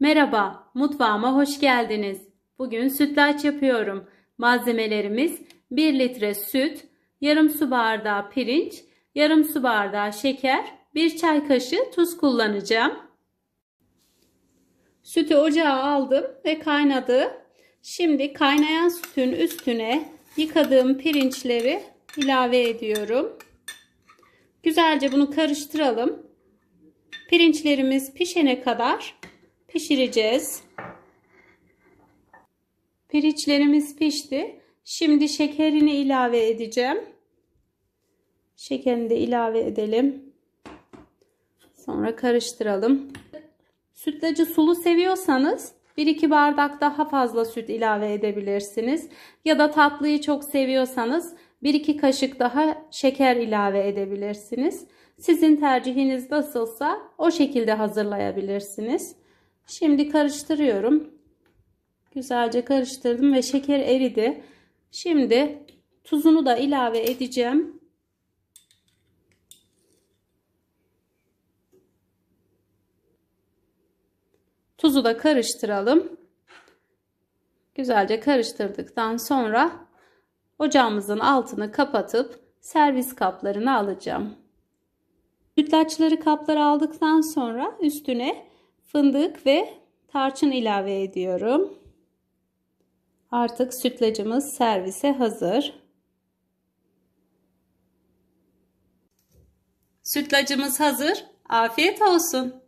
Merhaba, mutfağıma hoş geldiniz. Bugün sütlaç yapıyorum. Malzemelerimiz 1 litre süt, yarım su bardağı pirinç, yarım su bardağı şeker, 1 çay kaşığı tuz kullanacağım. Sütü ocağa aldım ve kaynadı. Şimdi kaynayan sütün üstüne yıkadığım pirinçleri ilave ediyorum. Güzelce bunu karıştıralım. Pirinçlerimiz pişene kadar pişireceğiz. Pirinçlerimiz pişti. Şimdi şekerini ilave edeceğim. Şekerini de ilave edelim. Sonra karıştıralım. Sütlacı sulu seviyorsanız 1-2 bardak daha fazla süt ilave edebilirsiniz. Ya da tatlıyı çok seviyorsanız 1-2 kaşık daha şeker ilave edebilirsiniz. Sizin tercihiniz nasılsa o şekilde hazırlayabilirsiniz. Şimdi karıştırıyorum. Güzelce karıştırdım ve şeker eridi. Şimdi tuzunu da ilave edeceğim. Tuzu da karıştıralım. Güzelce karıştırdıktan sonra ocağımızın altını kapatıp servis kaplarını alacağım. Sütlaçları kaplara aldıktan sonra üstüne fındık ve tarçın ilave ediyorum. Artık sütlacımız servise hazır. Sütlacımız hazır. Afiyet olsun.